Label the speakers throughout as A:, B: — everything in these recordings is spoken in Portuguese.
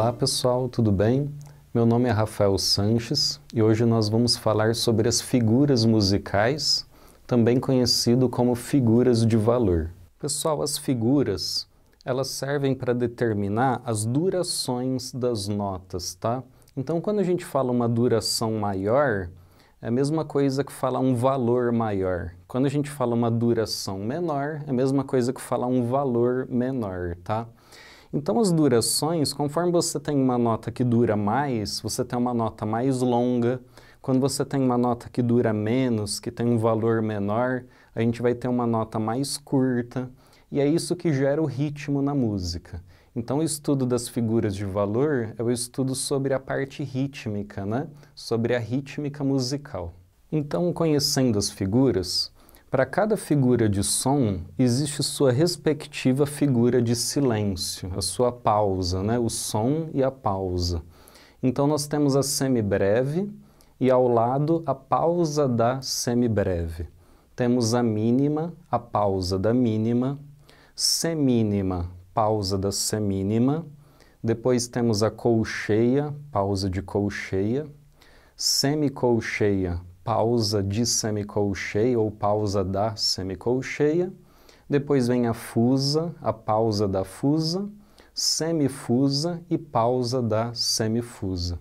A: Olá pessoal, tudo bem? Meu nome é Rafael Sanches e hoje nós vamos falar sobre as figuras musicais, também conhecido como figuras de valor. Pessoal, as figuras elas servem para determinar as durações das notas, tá? Então, quando a gente fala uma duração maior, é a mesma coisa que falar um valor maior. Quando a gente fala uma duração menor, é a mesma coisa que falar um valor menor, tá? Então, as durações, conforme você tem uma nota que dura mais, você tem uma nota mais longa. Quando você tem uma nota que dura menos, que tem um valor menor, a gente vai ter uma nota mais curta. E é isso que gera o ritmo na música. Então, o estudo das figuras de valor é o estudo sobre a parte rítmica, né? sobre a rítmica musical. Então, conhecendo as figuras, para cada figura de som, existe sua respectiva figura de silêncio, a sua pausa, né? o som e a pausa. Então, nós temos a semibreve e, ao lado, a pausa da semibreve. Temos a mínima, a pausa da mínima, semínima, pausa da semínima. Depois temos a colcheia, pausa de colcheia, semicolcheia, pausa de semicolcheia ou pausa da semicolcheia. Depois vem a fusa, a pausa da fusa, semifusa e pausa da semifusa.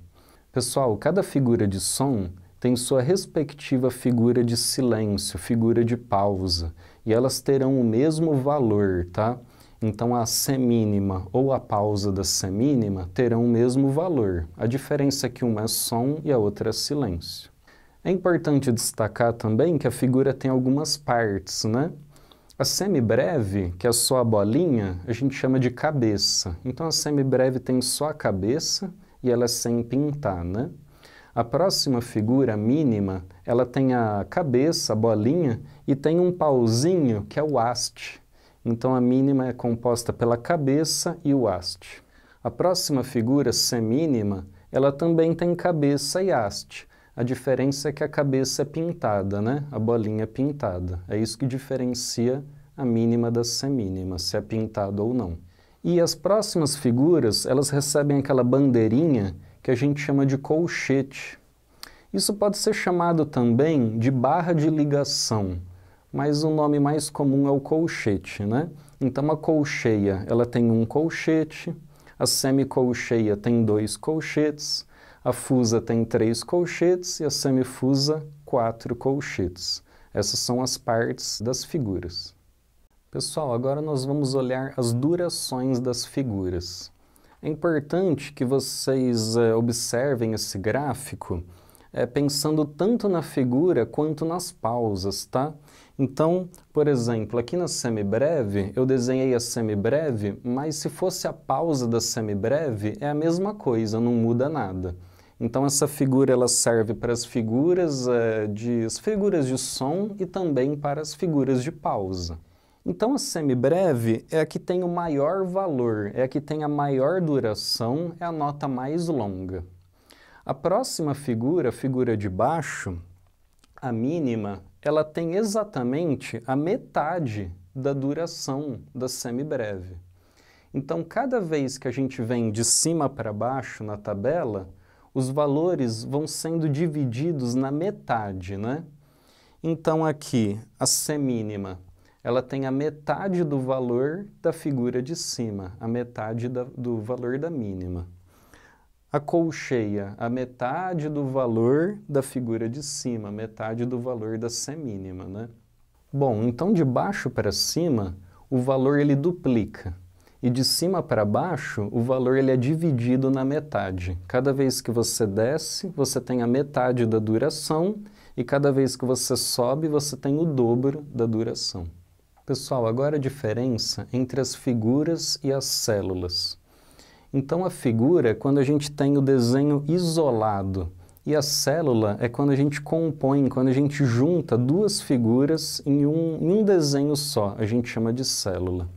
A: Pessoal, cada figura de som tem sua respectiva figura de silêncio, figura de pausa, e elas terão o mesmo valor, tá? Então a semínima ou a pausa da semínima terão o mesmo valor. A diferença é que uma é som e a outra é silêncio. É importante destacar também que a figura tem algumas partes, né? A semibreve, que é só a bolinha, a gente chama de cabeça. Então a semibreve tem só a cabeça e ela é sem pintar, né? A próxima figura mínima, ela tem a cabeça, a bolinha e tem um pauzinho que é o haste. Então a mínima é composta pela cabeça e o haste. A próxima figura semínima, ela também tem cabeça e haste, a diferença é que a cabeça é pintada, né? A bolinha é pintada. É isso que diferencia a mínima da semínima, se é pintada ou não. E as próximas figuras, elas recebem aquela bandeirinha que a gente chama de colchete. Isso pode ser chamado também de barra de ligação, mas o nome mais comum é o colchete, né? Então a colcheia, ela tem um colchete, a semicolcheia tem dois colchetes, a fusa tem três colchetes e a semifusa, quatro colchetes. Essas são as partes das figuras. Pessoal, agora nós vamos olhar as durações das figuras. É importante que vocês eh, observem esse gráfico é, pensando tanto na figura quanto nas pausas, tá? Então, por exemplo, aqui na semibreve, eu desenhei a semibreve, mas se fosse a pausa da semibreve, é a mesma coisa, não muda nada. Então essa figura ela serve para as figuras é, de as figuras de som e também para as figuras de pausa. Então a semibreve é a que tem o maior valor, é a que tem a maior duração, é a nota mais longa. A próxima figura, a figura de baixo, a mínima, ela tem exatamente a metade da duração da semibreve. Então, cada vez que a gente vem de cima para baixo na tabela, os valores vão sendo divididos na metade, né? Então, aqui, a semínima, ela tem a metade do valor da figura de cima, a metade da, do valor da mínima acolcheia a metade do valor da figura de cima, metade do valor da semínima, né? Bom, então de baixo para cima, o valor ele duplica. E de cima para baixo, o valor ele é dividido na metade. Cada vez que você desce, você tem a metade da duração, e cada vez que você sobe, você tem o dobro da duração. Pessoal, agora a diferença entre as figuras e as células. Então, a figura é quando a gente tem o desenho isolado e a célula é quando a gente compõe, quando a gente junta duas figuras em um, em um desenho só, a gente chama de célula.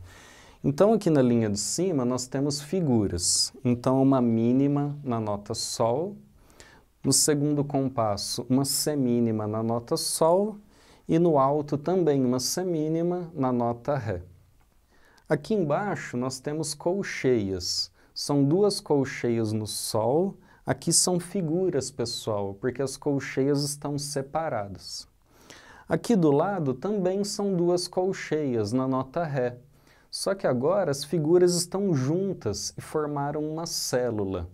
A: Então, aqui na linha de cima, nós temos figuras. Então, uma mínima na nota Sol, no segundo compasso, uma semínima na nota Sol e no alto também uma semínima na nota Ré. Aqui embaixo, nós temos colcheias. São duas colcheias no Sol. Aqui são figuras, pessoal, porque as colcheias estão separadas. Aqui do lado também são duas colcheias na nota Ré. Só que agora as figuras estão juntas e formaram uma célula.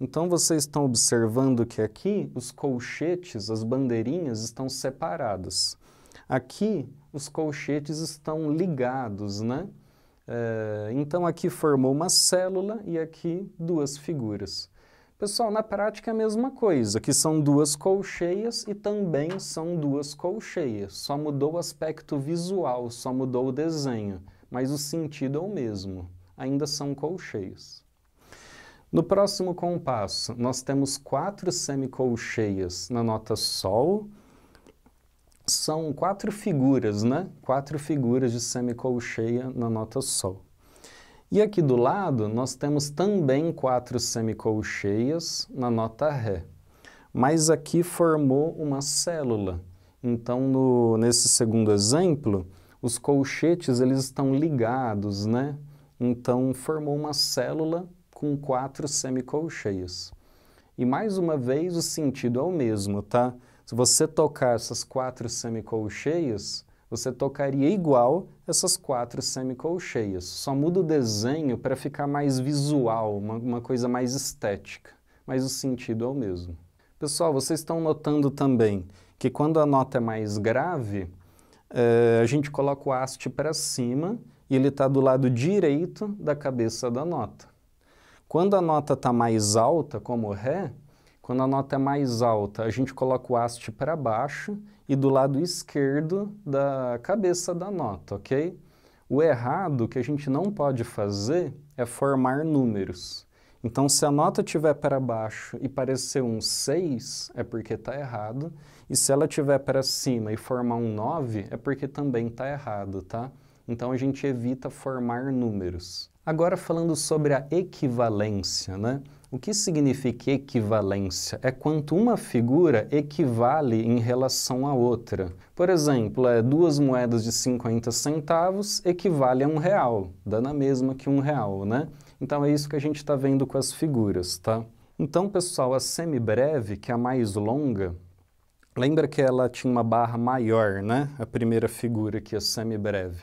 A: Então vocês estão observando que aqui os colchetes, as bandeirinhas estão separadas. Aqui os colchetes estão ligados, né? Eh, então aqui formou uma célula e aqui duas figuras. Pessoal, na prática é a mesma coisa, que são duas colcheias e também são duas colcheias. Só mudou o aspecto visual, só mudou o desenho, mas o sentido é o mesmo. Ainda são colcheias. No próximo compasso, nós temos quatro semicolcheias na nota Sol, são quatro figuras, né? Quatro figuras de semicolcheia na nota Sol. E aqui do lado, nós temos também quatro semicolcheias na nota Ré. Mas aqui formou uma célula. Então, no, nesse segundo exemplo, os colchetes eles estão ligados, né? Então, formou uma célula com quatro semicolcheias. E mais uma vez, o sentido é o mesmo, tá? Se você tocar essas quatro semicolcheias, você tocaria igual essas quatro semicolcheias. Só muda o desenho para ficar mais visual, uma, uma coisa mais estética. Mas o sentido é o mesmo. Pessoal, vocês estão notando também que quando a nota é mais grave, é, a gente coloca o haste para cima e ele está do lado direito da cabeça da nota. Quando a nota está mais alta, como o Ré, quando a nota é mais alta, a gente coloca o haste para baixo e do lado esquerdo da cabeça da nota, ok? O errado que a gente não pode fazer é formar números. Então, se a nota tiver para baixo e parecer um 6, é porque está errado. E se ela tiver para cima e formar um 9, é porque também está errado, tá? Então, a gente evita formar números. Agora falando sobre a equivalência, né? O que significa equivalência? É quanto uma figura equivale em relação à outra. Por exemplo, é duas moedas de 50 centavos equivale a um real, dá na mesma que um real, né? Então é isso que a gente está vendo com as figuras, tá? Então, pessoal, a semibreve, que é a mais longa, lembra que ela tinha uma barra maior, né? A primeira figura aqui, a semibreve.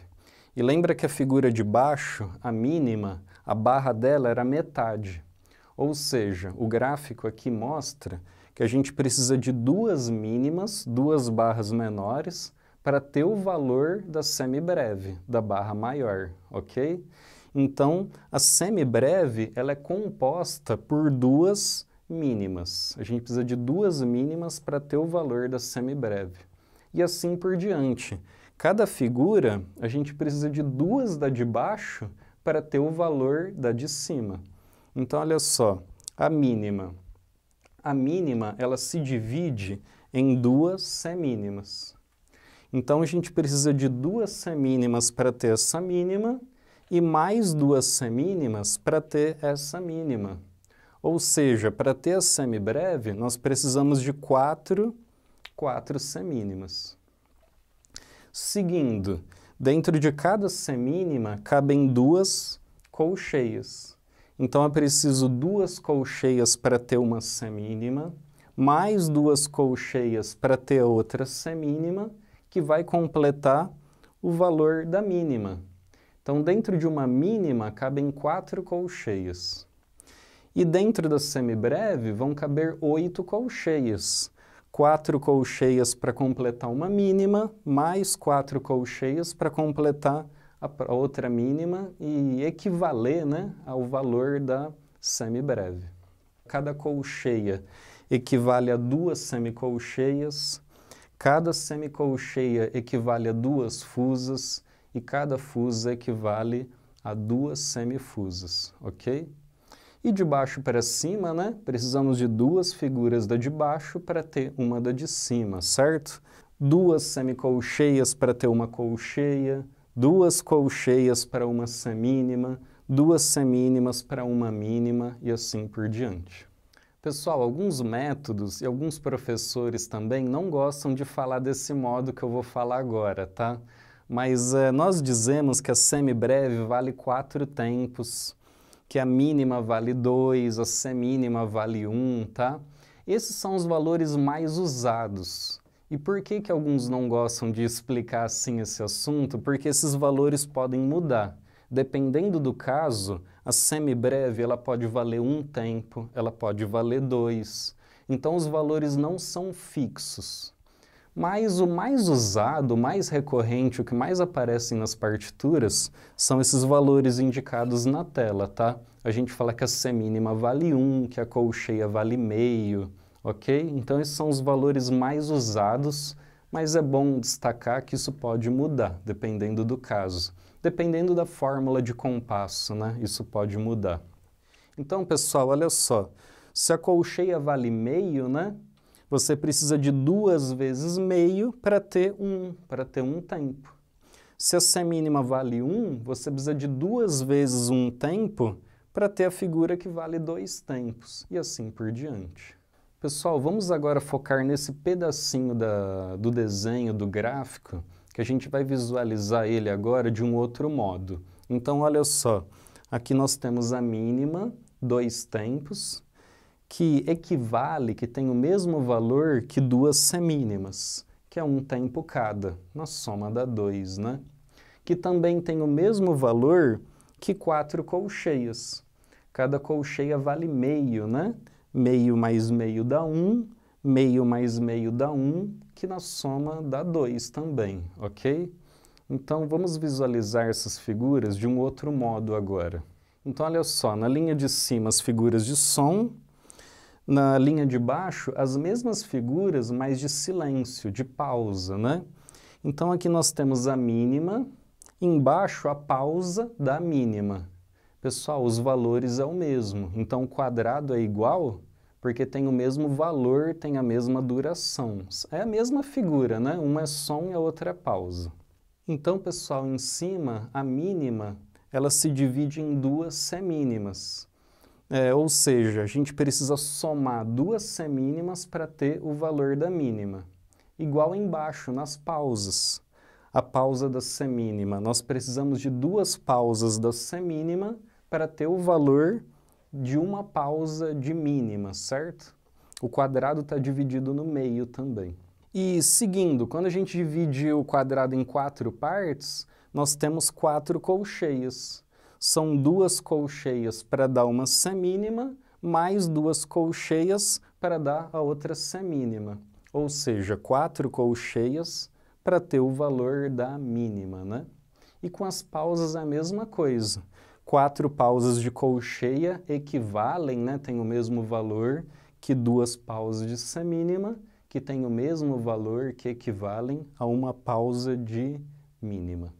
A: E lembra que a figura de baixo, a mínima, a barra dela era metade. Ou seja, o gráfico aqui mostra que a gente precisa de duas mínimas, duas barras menores, para ter o valor da semibreve, da barra maior, ok? Então, a semibreve ela é composta por duas mínimas. A gente precisa de duas mínimas para ter o valor da semibreve. E assim por diante. Cada figura, a gente precisa de duas da de baixo para ter o valor da de cima. Então, olha só, a mínima. A mínima, ela se divide em duas semínimas. Então, a gente precisa de duas semínimas para ter essa mínima e mais duas semínimas para ter essa mínima. Ou seja, para ter a semibreve, nós precisamos de quatro, quatro semínimas. Seguindo, dentro de cada semínima cabem duas colcheias. Então, é preciso duas colcheias para ter uma semínima, mais duas colcheias para ter outra semínima, que vai completar o valor da mínima. Então, dentro de uma mínima, cabem quatro colcheias. E dentro da semibreve, vão caber oito colcheias quatro colcheias para completar uma mínima, mais quatro colcheias para completar a outra mínima e equivaler né, ao valor da semibreve. Cada colcheia equivale a duas semicolcheias, cada semicolcheia equivale a duas fusas e cada fusa equivale a duas semifusas, ok? E de baixo para cima, né? Precisamos de duas figuras da de baixo para ter uma da de cima, certo? Duas semicolcheias para ter uma colcheia, duas colcheias para uma semínima, duas semínimas para uma mínima e assim por diante. Pessoal, alguns métodos e alguns professores também não gostam de falar desse modo que eu vou falar agora, tá? Mas é, nós dizemos que a semibreve vale quatro tempos, que a mínima vale 2, a semínima vale 1, um, tá? Esses são os valores mais usados. E por que, que alguns não gostam de explicar assim esse assunto? Porque esses valores podem mudar. Dependendo do caso, a semibreve ela pode valer um tempo, ela pode valer dois. Então os valores não são fixos. Mas o mais usado, o mais recorrente, o que mais aparece nas partituras são esses valores indicados na tela, tá? A gente fala que a semínima vale 1, que a colcheia vale meio, ok? Então esses são os valores mais usados, mas é bom destacar que isso pode mudar dependendo do caso. Dependendo da fórmula de compasso, né? Isso pode mudar. Então, pessoal, olha só. Se a colcheia vale meio, né? Você precisa de duas vezes meio para ter um, para ter um tempo. Se a semínima vale 1, um, você precisa de duas vezes um tempo para ter a figura que vale dois tempos, e assim por diante. Pessoal, vamos agora focar nesse pedacinho da, do desenho, do gráfico, que a gente vai visualizar ele agora de um outro modo. Então, olha só, aqui nós temos a mínima, dois tempos, que equivale, que tem o mesmo valor que duas semínimas, que é um tempo tá cada, na soma da dois, né? Que também tem o mesmo valor que quatro colcheias. Cada colcheia vale meio, né? Meio mais meio dá um, meio mais meio dá um, que na soma dá dois também, ok? Então vamos visualizar essas figuras de um outro modo agora. Então olha só, na linha de cima as figuras de som, na linha de baixo as mesmas figuras, mas de silêncio, de pausa, né? Então aqui nós temos a mínima, embaixo a pausa da mínima. Pessoal, os valores é o mesmo, então o quadrado é igual porque tem o mesmo valor, tem a mesma duração. É a mesma figura, né? Uma é som e a outra é pausa. Então, pessoal, em cima, a mínima, ela se divide em duas semínimas. É, ou seja, a gente precisa somar duas semínimas para ter o valor da mínima. Igual embaixo, nas pausas. A pausa da semínima. Nós precisamos de duas pausas da semínima para ter o valor de uma pausa de mínima, certo? O quadrado está dividido no meio também. E seguindo, quando a gente divide o quadrado em quatro partes, nós temos quatro colcheias são duas colcheias para dar uma semínima, mais duas colcheias para dar a outra semínima. Ou seja, quatro colcheias para ter o valor da mínima, né? E com as pausas é a mesma coisa. Quatro pausas de colcheia equivalem, né, tem o mesmo valor que duas pausas de semínima, que tem o mesmo valor que equivalem a uma pausa de mínima.